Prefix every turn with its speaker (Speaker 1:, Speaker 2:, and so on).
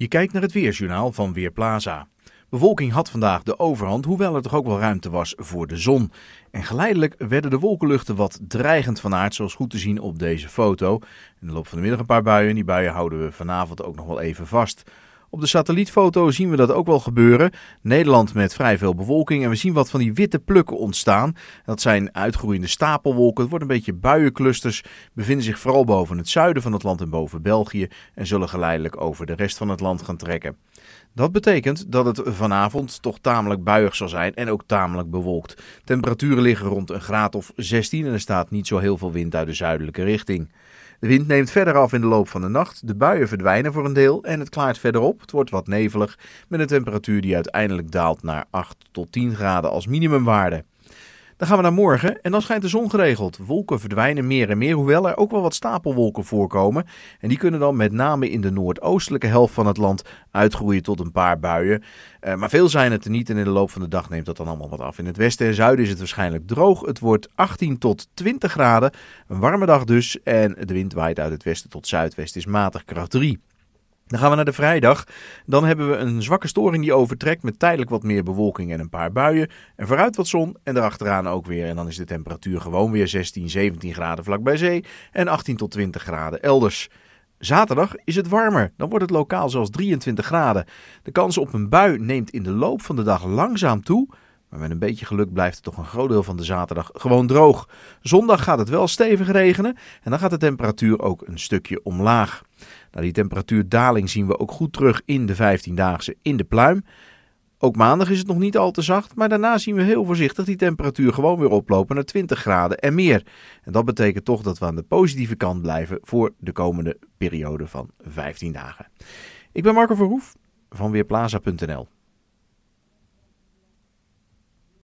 Speaker 1: Je kijkt naar het weersjournaal van Weerplaza. Bewolking had vandaag de overhand, hoewel er toch ook wel ruimte was voor de zon. En geleidelijk werden de wolkenluchten wat dreigend van aard, zoals goed te zien op deze foto. In de loop van de middag een paar buien. Die buien houden we vanavond ook nog wel even vast. Op de satellietfoto zien we dat ook wel gebeuren. Nederland met vrij veel bewolking en we zien wat van die witte plukken ontstaan. Dat zijn uitgroeiende stapelwolken. Het wordt een beetje buienclusters. Bevinden zich vooral boven het zuiden van het land en boven België en zullen geleidelijk over de rest van het land gaan trekken. Dat betekent dat het vanavond toch tamelijk buiig zal zijn en ook tamelijk bewolkt. Temperaturen liggen rond een graad of 16 en er staat niet zo heel veel wind uit de zuidelijke richting. De wind neemt verder af in de loop van de nacht, de buien verdwijnen voor een deel en het klaart verder op. Het wordt wat nevelig met een temperatuur die uiteindelijk daalt naar 8 tot 10 graden als minimumwaarde. Dan gaan we naar morgen en dan schijnt de zon geregeld. Wolken verdwijnen meer en meer, hoewel er ook wel wat stapelwolken voorkomen. En die kunnen dan met name in de noordoostelijke helft van het land uitgroeien tot een paar buien. Eh, maar veel zijn het er niet en in de loop van de dag neemt dat dan allemaal wat af. In het westen en zuiden is het waarschijnlijk droog. Het wordt 18 tot 20 graden. Een warme dag dus en de wind waait uit het westen tot zuidwest is matig kracht 3. Dan gaan we naar de vrijdag. Dan hebben we een zwakke storing die overtrekt met tijdelijk wat meer bewolking en een paar buien. En vooruit wat zon en erachteraan ook weer. En dan is de temperatuur gewoon weer 16, 17 graden vlak bij zee en 18 tot 20 graden elders. Zaterdag is het warmer. Dan wordt het lokaal zelfs 23 graden. De kans op een bui neemt in de loop van de dag langzaam toe. Maar met een beetje geluk blijft het toch een groot deel van de zaterdag gewoon droog. Zondag gaat het wel stevig regenen en dan gaat de temperatuur ook een stukje omlaag. Nou, die temperatuurdaling zien we ook goed terug in de 15-daagse in de pluim. Ook maandag is het nog niet al te zacht, maar daarna zien we heel voorzichtig die temperatuur gewoon weer oplopen naar 20 graden en meer. En dat betekent toch dat we aan de positieve kant blijven voor de komende periode van 15 dagen. Ik ben Marco Verhoef van Weerplaza.nl.